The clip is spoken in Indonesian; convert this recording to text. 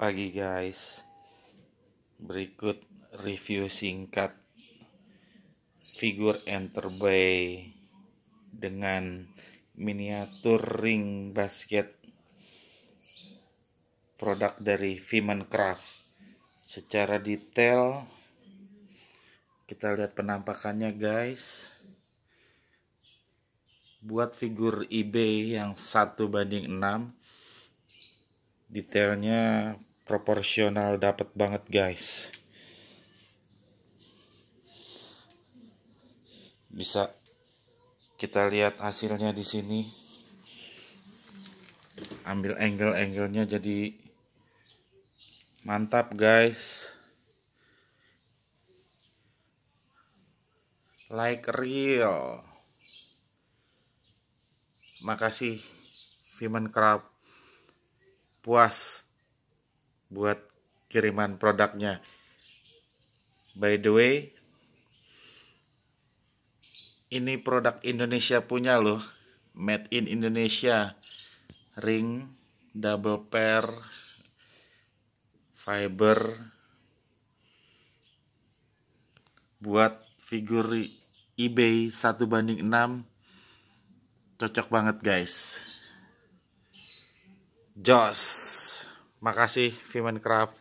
pagi guys berikut review singkat figur enterbay dengan miniatur ring basket produk dari Viman Craft secara detail kita lihat penampakannya guys buat figur eBay yang satu banding 6 detailnya proporsional dapat banget guys bisa kita lihat hasilnya di sini ambil angle-angle-nya jadi mantap guys like real makasih Vimen Krab puas buat kiriman produknya. By the way, ini produk Indonesia punya loh, made in Indonesia. Ring, double pair, fiber buat figur eBay satu banding 6 cocok banget guys. Joss. Makasih Viman Craft.